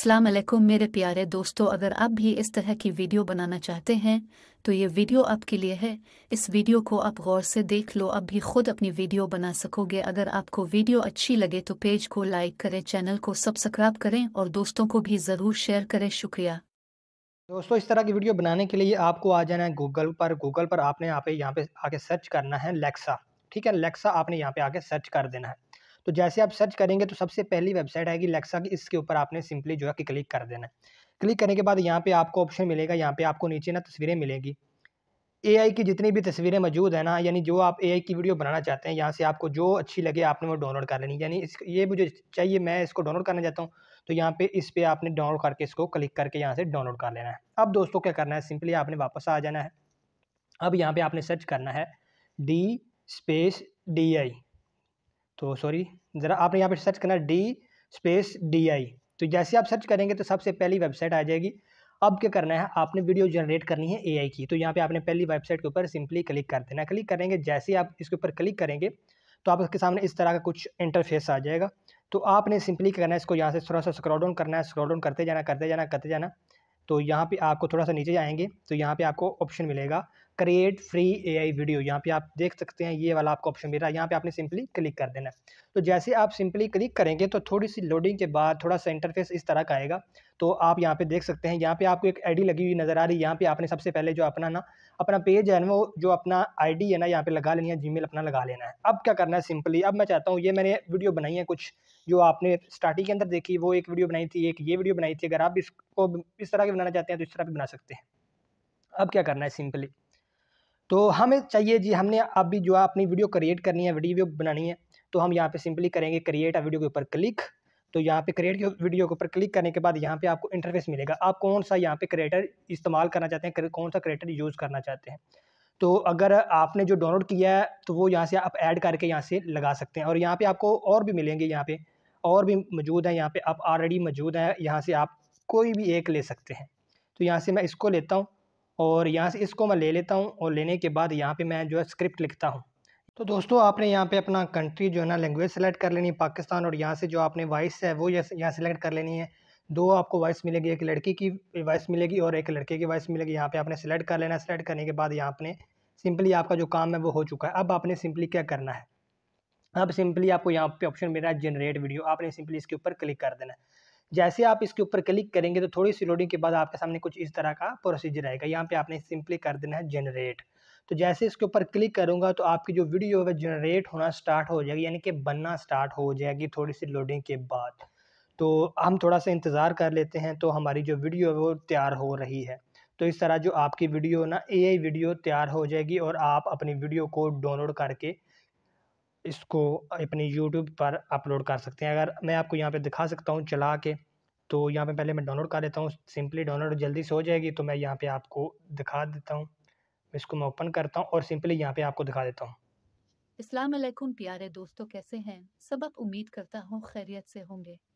अलैक्म मेरे प्यारे दोस्तों अगर आप भी इस तरह की वीडियो बनाना चाहते हैं तो ये वीडियो आपके लिए है इस वीडियो को आप गौर से देख लो आप भी खुद अपनी वीडियो बना सकोगे अगर आपको वीडियो अच्छी लगे तो पेज को लाइक करें चैनल को सब्सक्राइब करें और दोस्तों को भी ज़रूर शेयर करें शुक्रिया दोस्तों इस तरह की वीडियो बनाने के लिए आपको आ जाना है गूगल पर गूगल पर आपने यहाँ पे यहाँ पे आके सर्च करना है लेक्सा ठीक है लेक्सा आपने यहाँ पे आके सर्च कर देना है तो जैसे आप सर्च करेंगे तो सबसे पहली वेबसाइट आएगी लेक्सा की इसके ऊपर आपने सिंपली जो है कि क्लिक कर देना है क्लिक करने के बाद यहाँ पे आपको ऑप्शन मिलेगा यहाँ पे आपको नीचे ना तस्वीरें मिलेगी एआई की जितनी भी तस्वीरें मौजूद है ना यानी जो आप एआई की वीडियो बनाना चाहते हैं यहाँ से आपको जो अच्छी लगे आपने वो डाउनलोड कर लेनी यानी इस ये मुझे चाहिए मैं इसको डाउनलोड करना चाहता हूँ तो यहाँ पे इस पर आपने डाउनलोड करके इसको क्लिक करके यहाँ से डाउनलोड कर लेना है अब दोस्तों क्या करना है सिंपली आपने वापस आ जाना है अब यहाँ पर आपने सर्च करना है डी स्पेस डी आई तो सॉरी ज़रा आपने यहाँ पे सर्च करना डी स्पेस डी आई तो जैसे आप सर्च करेंगे तो सबसे पहली वेबसाइट आ जाएगी अब क्या करना है आपने वीडियो जनरेट करनी है एआई की तो यहाँ पे आपने पहली वेबसाइट के ऊपर सिंपली क्लिक कर देना क्लिक करेंगे जैसे ही आप इसके ऊपर क्लिक करेंगे तो आपके सामने इस तरह का कुछ इंटरफेस आ जाएगा तो आपने सिंपली क्या करना है इसको यहाँ से थोड़ा सा स्क्रॉल डाउन करना है स्क्रॉल डाउन करते जाना करते जाना करते जाना तो यहाँ पे आपको थोड़ा सा नीचे जाएंगे तो यहाँ पे आपको ऑप्शन मिलेगा क्रिएट फ्री ए आई वीडियो यहाँ पे आप देख सकते हैं ये वाला आपको ऑप्शन मिल रहा है यहाँ पे आपने सिंपली क्लिक कर देना है तो जैसे आप सिंपली क्लिक करेंगे तो थोड़ी सी लोडिंग के बाद थोड़ा सा इंटरफेस इस तरह का आएगा तो आप यहाँ पे देख सकते हैं यहाँ पे आपको एक आईडी लगी हुई नज़र आ रही है यहाँ पे आपने सबसे पहले जो अपना ना अपना पेज है वो जो अपना आई है ना यहाँ पे लगा लेनी है जी अपना लगा लेना है अब क्या करना है सिंपली अब मैं चाहता हूँ ये मैंने वीडियो बनाई है कुछ जो आपने स्टार्टिंग के अंदर देखी वो एक वीडियो बनाई थी एक ये वीडियो बनाई थी अगर आप इसको इस तरह के बनाना चाहते हैं तो इस तरह भी बना सकते हैं अब क्या करना है सिंपली तो हमें चाहिए जी हमने अभी जो है अपनी वीडियो क्रिएट करनी है वीडियो बनानी है तो हम यहाँ पे सिंपली करेंगे क्रिएट अ वीडियो के ऊपर क्लिक तो यहाँ पे क्रिएट वीडियो के ऊपर क्लिक करने के बाद यहाँ पे आपको इंटरफेस मिलेगा आप कौन सा यहाँ पे क्रिएटर इस्तेमाल करना चाहते हैं कौन सा क्रिएटर यूज़ करना चाहते हैं तो अगर आपने जो डाउनलोड किया है तो वो यहाँ से आप ऐड करके यहाँ से लगा सकते हैं और यहाँ पर आपको और भी मिलेंगे यहाँ पर और भी मौजूद हैं यहाँ पर आप ऑलरेडी मौजूद हैं यहाँ से आप कोई भी एक ले सकते हैं तो यहाँ से मैं इसको लेता हूँ और यहाँ से इसको मैं ले लेता हूँ और लेने के बाद यहाँ पे मैं जो है स्क्रिप्ट लिखता हूँ तो दोस्तों आपने यहाँ पे अपना कंट्री जो है ना लैंग्वेज सेलेक्ट कर लेनी है पाकिस्तान और यहाँ से जो आपने वॉइस है वो यहाँ सेलेक्ट कर लेनी है दो आपको वॉइस मिलेगी एक लड़की की वॉइस मिलेगी और एक लड़के की वॉइस मिलेगी यहाँ पे आपने सेलेक्ट कर लेना सेलेक्ट करने के बाद यहाँ आपने सिंपली आपका जो काम है वो हो चुका है अब आपने सिंपली क्या करना है अब सिंपली आपको यहाँ पे ऑप्शन मिल रहा है जनरेट वीडियो आपने सिंपली इसके ऊपर क्लिक कर देना है जैसे आप इसके ऊपर क्लिक करेंगे तो थोड़ी सी लोडिंग के बाद आपके सामने कुछ इस तरह का प्रोसीजर आएगा यहाँ पे आपने सिंपली कर देना है जनरेट तो जैसे इसके ऊपर क्लिक करूँगा तो आपकी जो वीडियो है जनरेट होना स्टार्ट हो जाएगी यानी कि बनना स्टार्ट हो जाएगी थोड़ी सी लोडिंग के बाद तो हम थोड़ा सा इंतज़ार कर लेते हैं तो हमारी जो वीडियो है वो तैयार हो रही है तो इस तरह जो आपकी वीडियो ना एआई वीडियो तैयार हो जाएगी और आप अपनी वीडियो को डाउनलोड करके इसको अपने यूट्यूब पर अपलोड कर सकते हैं अगर मैं आपको यहाँ पर दिखा सकता हूँ चला के तो यहाँ पे पहले मैं डाउनलोड कर लेता हूँ सिंपली डाउनलोड जल्दी से हो जाएगी तो मैं यहाँ पे आपको दिखा देता हूँ इसको मैं ओपन करता हूँ और सिंपली यहाँ पे आपको दिखा देता हूँ इस्लाम प्यारे दोस्तों कैसे हैं सबक उम्मीद करता हूँ खैरियत से होंगे